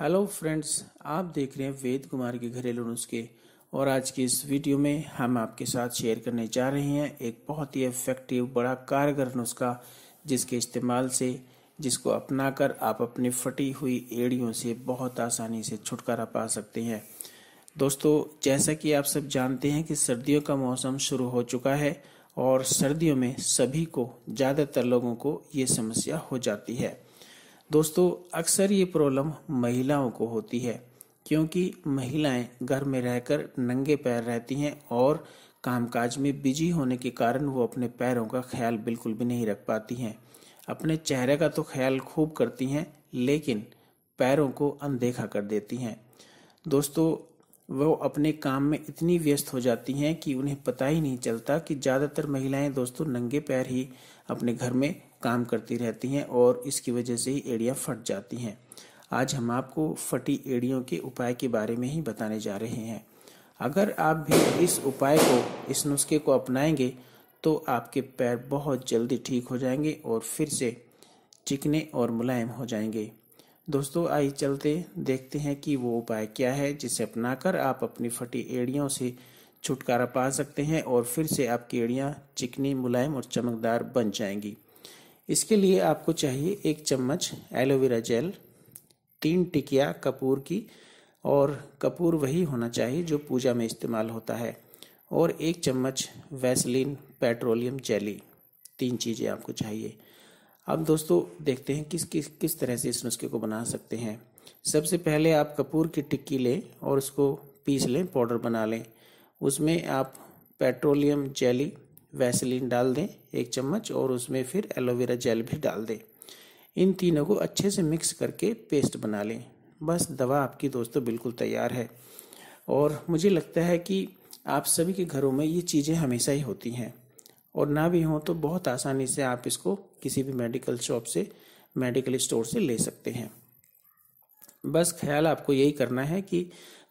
hello friends आप देख रहे हैं वेद कुमार के घरेलू नुस्खे और आज की इस वीडियो में हम आपके साथ शेयर करने जा रहे हैं एक बहुत ही इफेक्टिव बड़ा कारगर नुस्खा जिसके इस्तेमाल से जिसको अपनाकर आप अपनी फटी हुई एड़ियों से बहुत आसानी से छुटकारा पा सकते हैं दोस्तों जैसा कि आप सब जानते हैं कि सर्दियों का मौसम शुरू हो चुका है और सर्दियों में सभी को ज़्यादातर लोगों को ये समस्या हो जाती है दोस्तों अक्सर ये प्रॉब्लम महिलाओं को होती है क्योंकि महिलाएं घर में रहकर नंगे पैर रहती हैं और कामकाज में बिजी होने के कारण वो अपने पैरों का ख्याल बिल्कुल भी नहीं रख पाती हैं अपने चेहरे का तो ख्याल खूब करती हैं लेकिन पैरों को अनदेखा कर देती हैं दोस्तों वो अपने काम में इतनी व्यस्त हो जाती हैं कि उन्हें पता ही नहीं चलता कि ज़्यादातर महिलाएं दोस्तों नंगे पैर ही अपने घर में काम करती रहती हैं और इसकी वजह से ही एड़ियाँ फट जाती हैं आज हम आपको फटी एड़ियों के उपाय के बारे में ही बताने जा रहे हैं अगर आप भी इस उपाय को इस नुस्खे को अपनाएंगे तो आपके पैर बहुत जल्दी ठीक हो जाएंगे और फिर से चिकने और मुलायम हो जाएंगे दोस्तों आइए चलते देखते हैं कि वो उपाय क्या है जिसे अपनाकर आप अपनी फटी एड़ियों से छुटकारा पा सकते हैं और फिर से आपकी एड़ियाँ चिकनी मुलायम और चमकदार बन जाएंगी इसके लिए आपको चाहिए एक चम्मच एलोवेरा जेल तीन टिकिया कपूर की और कपूर वही होना चाहिए जो पूजा में इस्तेमाल होता है और एक चम्मच वैसलिन पेट्रोलियम जेली तीन चीज़ें आपको चाहिए अब दोस्तों देखते हैं किस किस किस तरह से इस नुस्खे को बना सकते हैं सबसे पहले आप कपूर की टिक्की लें और उसको पीस लें पाउडर बना लें उसमें आप पेट्रोलियम जेली वैसलीन डाल दें एक चम्मच और उसमें फिर एलोवेरा जेल भी डाल दें इन तीनों को अच्छे से मिक्स करके पेस्ट बना लें बस दवा आपकी दोस्तों बिल्कुल तैयार है और मुझे लगता है कि आप सभी के घरों में ये चीज़ें हमेशा ही होती हैं और ना भी हों तो बहुत आसानी से आप इसको किसी भी मेडिकल शॉप से मेडिकल स्टोर से ले सकते हैं बस ख्याल आपको यही करना है कि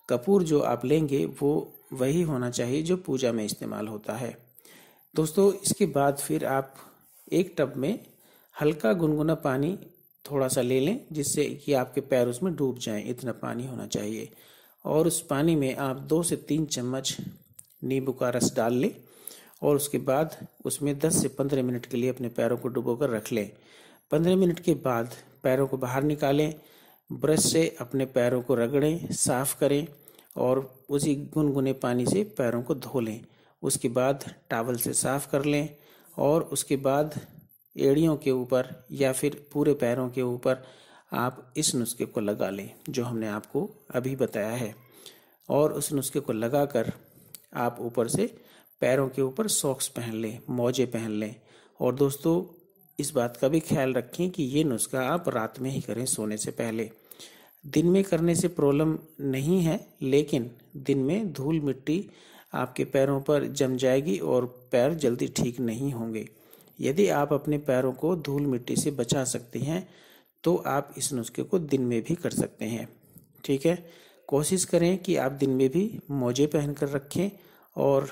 कपूर जो आप लेंगे वो वही होना चाहिए जो पूजा में इस्तेमाल होता है दोस्तों इसके बाद फिर आप एक टब में हल्का गुनगुना पानी थोड़ा सा ले लें जिससे कि आपके पैर उसमें डूब जाएं इतना पानी होना चाहिए और उस पानी में आप दो से तीन चम्मच नींबू का रस डाल लें और उसके बाद उसमें 10 से 15 मिनट के लिए अपने पैरों को डुबो कर रख लें 15 मिनट के बाद पैरों को बाहर निकालें ब्रश से अपने पैरों को रगड़ें साफ करें और उसी गुनगुने पानी से पैरों को धो लें उसके बाद टावल से साफ कर लें और उसके बाद एड़ियों के ऊपर या फिर पूरे पैरों के ऊपर आप इस नुस्खे को लगा लें जो हमने आपको अभी बताया है और उस नुस्खे को लगा कर आप ऊपर से पैरों के ऊपर सॉक्स पहन लें मोजे पहन लें और दोस्तों इस बात का भी ख्याल रखें कि ये नुस्खा आप रात में ही करें सोने से पहले दिन में करने से प्रॉब्लम नहीं है लेकिन दिन में धूल मिट्टी आपके पैरों पर जम जाएगी और पैर जल्दी ठीक नहीं होंगे यदि आप अपने पैरों को धूल मिट्टी से बचा सकते हैं तो आप इस नुस्खे को दिन में भी कर सकते हैं ठीक है कोशिश करें कि आप दिन में भी मोजे पहन कर रखें और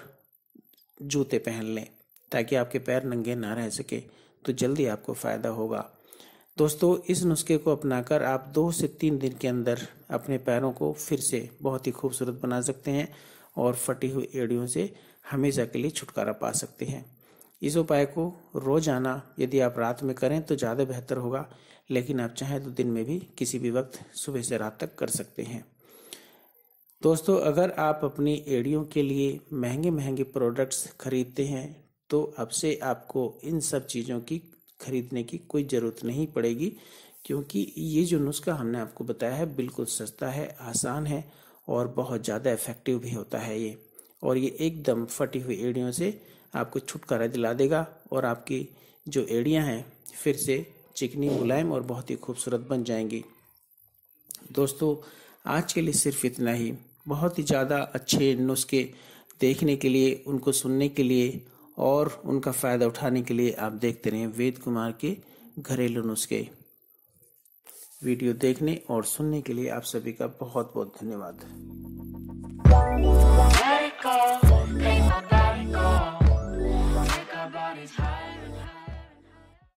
जूते पहन लें ताकि आपके पैर नंगे ना रह सके तो जल्दी आपको फ़ायदा होगा दोस्तों इस नुस्खे को अपनाकर आप दो से तीन दिन के अंदर अपने पैरों को फिर से बहुत ही खूबसूरत बना सकते हैं और फटी हुई एड़ियों से हमेशा के लिए छुटकारा पा सकते हैं इस उपाय को रोजाना यदि आप रात में करें तो ज़्यादा बेहतर होगा लेकिन आप चाहें तो दिन में भी किसी भी वक्त सुबह से रात तक कर सकते हैं दोस्तों अगर आप अपनी एड़ियों के लिए महंगे महंगे प्रोडक्ट्स खरीदते हैं तो अब से आपको इन सब चीज़ों की खरीदने की कोई ज़रूरत नहीं पड़ेगी क्योंकि ये जो नुस्खा हमने आपको बताया है बिल्कुल सस्ता है आसान है और बहुत ज़्यादा इफेक्टिव भी होता है ये और ये एकदम फटी हुई एड़ियों से आपको छुटकारा दिला देगा और आपकी जो एड़ियाँ हैं फिर से चिकनी मुलायम और बहुत ही खूबसूरत बन जाएंगी दोस्तों आज के लिए सिर्फ इतना ही बहुत ही ज़्यादा अच्छे नुस्खे देखने के लिए उनको सुनने के लिए और उनका फ़ायदा उठाने के लिए आप देखते रहें वेद कुमार के घरेलू नुस्खे वीडियो देखने और सुनने के लिए आप सभी का बहुत बहुत धन्यवाद